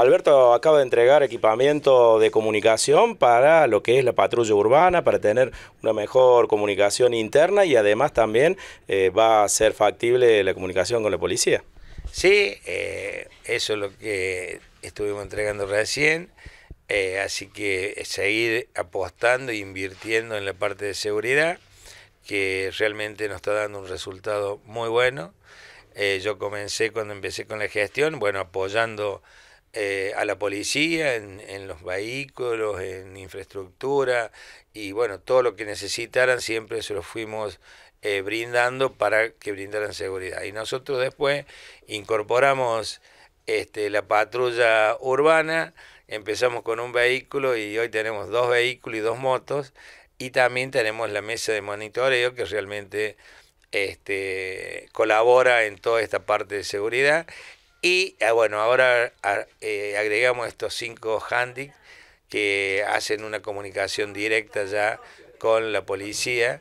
Alberto acaba de entregar equipamiento de comunicación para lo que es la patrulla urbana, para tener una mejor comunicación interna y además también eh, va a ser factible la comunicación con la policía. Sí, eh, eso es lo que estuvimos entregando recién, eh, así que seguir apostando e invirtiendo en la parte de seguridad, que realmente nos está dando un resultado muy bueno. yo comencé cuando empecé con la gestión, bueno, apoyando eh, a la policía en, los vehículos, en infraestructura y bueno, todo lo que necesitaran siempre se lo fuimos eh, brindando para que brindaran seguridad. Y nosotros después incorporamos este, la patrulla urbana, empezamos con un vehículo y hoy tenemos dos vehículos y dos motos y también tenemos la mesa de monitoreo que realmente este, colabora en toda esta parte de seguridad y ah, bueno, ahora ah, eh, agregamos estos cinco handic que hacen una comunicación directa ya con la policía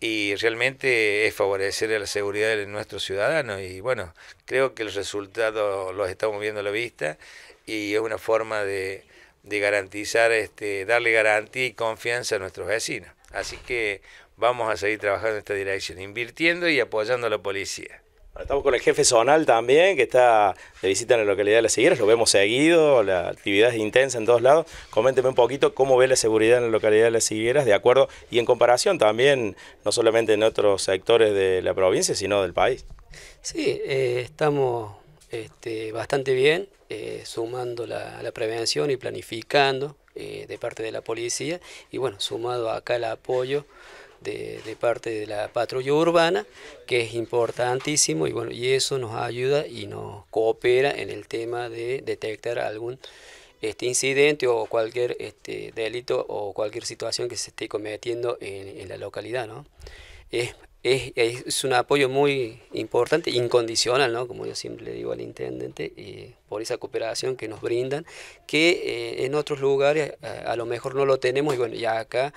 y realmente es favorecer la seguridad de nuestros ciudadanos y bueno, creo que el resultado los estamos viendo a la vista y es una forma de, de garantizar, este, darle garantía y confianza a nuestros vecinos. Así que vamos a seguir trabajando en esta dirección, invirtiendo y apoyando a la policía. Estamos con el jefe zonal también, que está de visita en la localidad de Las Higueras, lo vemos seguido, la actividad es intensa en todos lados. Coménteme un poquito cómo ve la seguridad en la localidad de Las Higueras, de acuerdo, y en comparación también, no solamente en otros sectores de la provincia, sino del país. Sí, eh, estamos este, bastante bien, eh, sumando la, la, prevención y planificando eh, de parte de la policía, y bueno, sumado acá el apoyo de, parte de la patrulla urbana, que es importantísimo y bueno, y eso nos ayuda y nos coopera en el tema de detectar algún este incidente o cualquier este, delito o cualquier situación que se esté cometiendo en, en la localidad, ¿no? Es, es, es, un apoyo muy importante, incondicional, ¿no? como yo siempre le digo al intendente, y por esa cooperación que nos brindan, que eh, en otros lugares a, eh, a lo mejor no lo tenemos y bueno, ya acá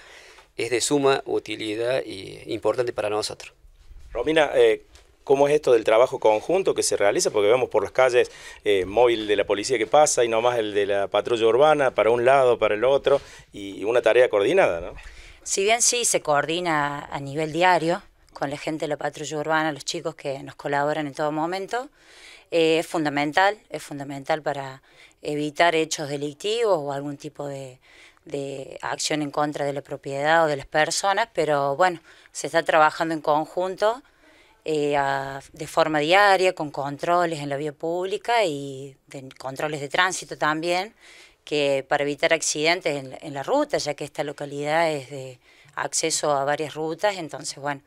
es de suma utilidad y importante para nosotros. Romina, eh, ¿cómo es esto del trabajo conjunto que se realiza? Porque vemos por las calles eh, móvil de la policía que pasa y nomás el de la patrulla urbana para un lado, para el otro, y una tarea coordinada, ¿no? Si bien sí se coordina a nivel diario con la gente de la patrulla urbana, los chicos que nos colaboran en todo momento, eh, es fundamental, es fundamental para evitar hechos delictivos o algún tipo de, de acción en contra de la propiedad o de las personas, pero bueno, se está trabajando en conjunto eh, de forma diaria, con controles en la vía pública y controles de tránsito también, que para evitar accidentes en, la ruta, ya que esta localidad es de acceso a varias rutas, entonces bueno,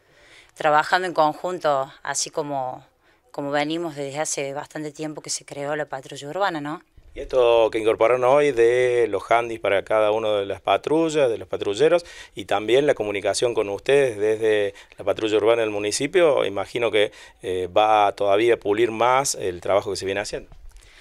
trabajando en conjunto, así como, como venimos desde hace bastante tiempo que se creó la patrulla urbana, ¿no? Y esto que incorporaron hoy de los handys para cada una de las patrullas, de los patrulleros, y también la comunicación con ustedes desde la patrulla urbana del municipio, imagino que eh, va todavía a pulir más el trabajo que se viene haciendo.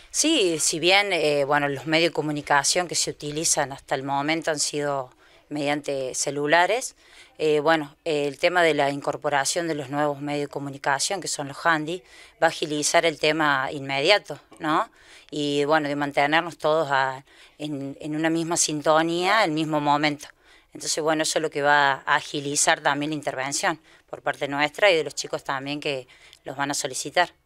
Sí, si bien eh, bueno, los medios de comunicación que se utilizan hasta el momento han sido mediante celulares. Eh, bueno, el tema de la incorporación de los nuevos medios de comunicación, que son los handy, va a agilizar el tema inmediato, ¿no? Y bueno, de mantenernos todos en, en una misma sintonía, el mismo momento. Entonces, bueno, eso es lo que va a agilizar también la intervención por parte nuestra y de los chicos también que los van a solicitar.